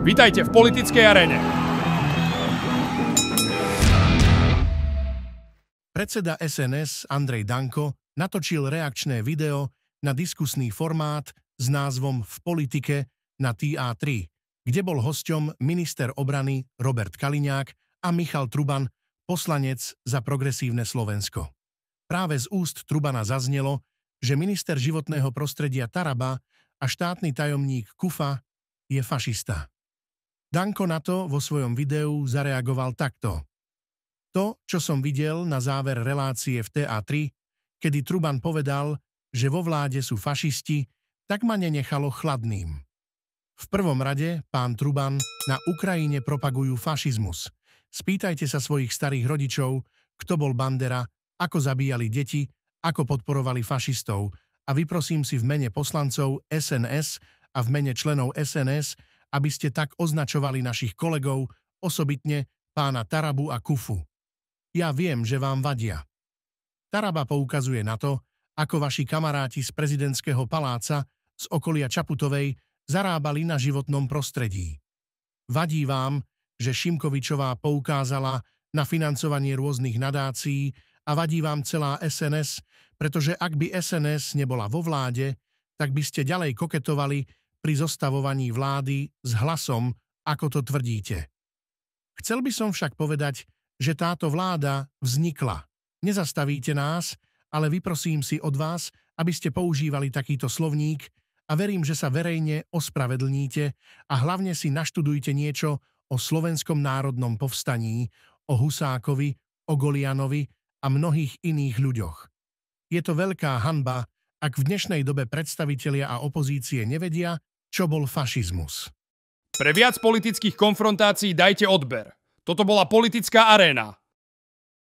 Vítajte v politickej arene. Predseda SNS Andrej Danko natočil reakčné video na diskusný formát s názvom V politike na TA3, kde bol hosťom minister obrany Robert Kaliňák a Michal Truban, poslanec za progresívne Slovensko. Práve z úst Trubana zaznelo, že minister životného prostredia Taraba a štátny tajomník Kufa je fašista. Danko na to vo svojom videu zareagoval takto. To, čo som videl na záver relácie v TA3, kedy Truban povedal, že vo vláde sú fašisti, tak ma nenechalo chladným. V prvom rade, pán Truban, na Ukrajine propagujú fašizmus. Spýtajte sa svojich starých rodičov, kto bol Bandera, ako zabíjali deti, ako podporovali fašistov a vyprosím si v mene poslancov SNS a v mene členov SNS aby ste tak označovali našich kolegov, osobitne pána Tarabu a Kufu. Ja viem, že vám vadia. Taraba poukazuje na to, ako vaši kamaráti z prezidentského paláca z okolia Čaputovej zarábali na životnom prostredí. Vadí vám, že Šimkovičová poukázala na financovanie rôznych nadácií a vadí vám celá SNS, pretože ak by SNS nebola vo vláde, tak by ste ďalej koketovali pri zostavovaní vlády s hlasom, ako to tvrdíte. Chcel by som však povedať, že táto vláda vznikla. Nezastavíte nás, ale vyprosím si od vás, aby ste používali takýto slovník a verím, že sa verejne ospravedlníte a hlavne si naštudujte niečo o slovenskom národnom povstaní, o Husákovi, o Golianovi a mnohých iných ľuďoch. Je to veľká hanba, ak v dnešnej dobe predstavitelia a opozície nevedia, čo bol fašizmus. Pre viac politických konfrontácií dajte odber. Toto bola politická aréna.